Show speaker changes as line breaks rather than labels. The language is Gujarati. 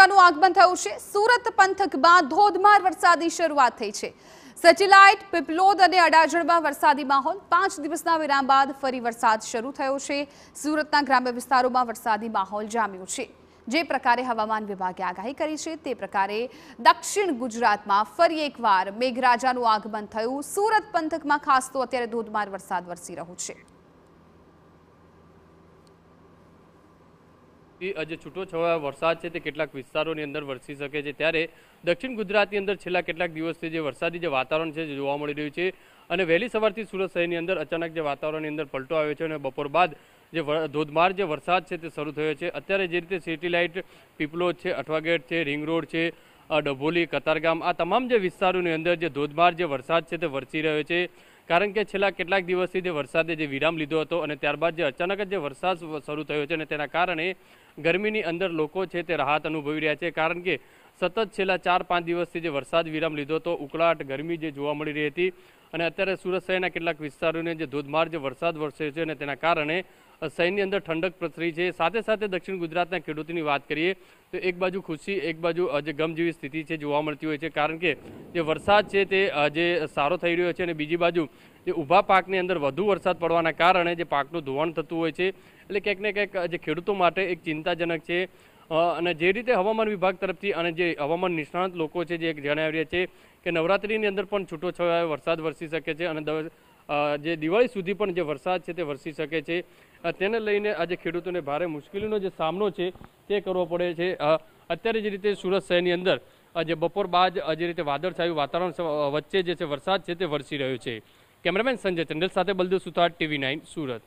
મજાનું આગમન થયું છે સુરત પંથકમાં ધોધમાર વરસાદની શરૂઆત થઈ છે સચિલાઇટ પીપલોદ અને અડાજણમાં વરસાદી માહોલ પાંચ દિવસના વિરામ બાદ ફરી વરસાદ શરૂ થયો છે સુરતના ગ્રામ્ય વિસ્તારોમાં વરસાદી માહોલ જામ્યો છે જે પ્રકારે હવામાન વિભાગે આગાહી કરી છે તે પ્રકારે દક્ષિણ ગુજરાતમાં ફરી એકવાર મેઘરાજાનું આગમન થયું સુરત પંથકમાં ખાસ તો અત્યારે ધોધમાર વરસાદ વરસી રહ્યો છે
જે છૂટોછવાયો વરસાદ છે તે કેટલાક વિસ્તારોની અંદર વરસી શકે છે ત્યારે દક્ષિણ ગુજરાતની અંદર છેલ્લા કેટલાક દિવસથી જે વરસાદી જે વાતાવરણ છે જોવા મળી રહ્યું છે અને વહેલી સવારથી સુરત શહેરની અંદર અચાનક જે વાતાવરણની અંદર પલટો આવ્યો છે અને બપોર બાદ જે ધોધમાર જે વરસાદ છે તે શરૂ થયો છે અત્યારે જે રીતે સેટેલાઇટ પીપલોજ છે અઠવાગેટ છે રિંગ રોડ છે ડભોલી કતારગામ આ તમામ જે વિસ્તારોની અંદર જે ધોધમાર જે વરસાદ છે તે વરસી રહ્યો છે કારણ કે છેલ્લા કેટલાક દિવસથી જે વરસાદે જે વિરામ લીધો હતો અને ત્યારબાદ જે અચાનક જ જે વરસાદ શરૂ થયો છે અને તેના કારણે ગરમીની અંદર લોકો છે તે રાહત અનુભવી રહ્યા છે કારણ કે સતત છેલ્લા ચાર પાંચ દિવસથી જે વરસાદ વિરામ લીધો હતો ઉકળાટ ગરમી જે જોવા મળી રહી હતી અને અત્યારે સુરત શહેરના કેટલાક વિસ્તારોને જે ધોધમાર જે વરસાદ વરસ્યો છે અને તેના કારણે શહેરની અંદર ઠંડક પ્રસરી છે સાથે સાથે દક્ષિણ ગુજરાતના ખેડૂતોની વાત કરીએ તો એક બાજુ ખુશી એક બાજુ જે ગમ જેવી સ્થિતિ છે જોવા મળતી હોય છે કારણ કે જે વરસાદ છે તે જે સારો થઈ રહ્યો છે અને બીજી બાજુ જે ઊભા પાકની અંદર વધુ વરસાદ પડવાના કારણે જે પાકનું ધોવાણ થતું હોય છે એટલે ક્યાંક ને ક્યાંક જે ખેડૂતો માટે એક ચિંતાજનક છે અને જે રીતે હવામાન વિભાગ તરફથી અને જે હવામાન નિષ્ણાંત લોકો છે જે જણાવી રહ્યા છે કે નવરાત્રિની અંદર પણ છૂટો છૂટોછવાયો વરસાદ વરસી શકે છે અને જે દિવાળી સુધી પણ જે વરસાદ છે તે વરસી શકે છે તેને લઈને આજે ખેડૂતોને ભારે મુશ્કેલીનો જે સામનો છે તે કરવો પડે છે અત્યારે જે રીતે સુરત શહેરની અંદર જે બપોર બાદ જે રીતે વાદળછાયું વાતાવરણ વચ્ચે જે છે વરસાદ છે તે વરસી રહ્યો છે કેમેરામેન સંજય ચંદેલ સાથે બલદેવ સુતાર ટીવી નાઇન સુરત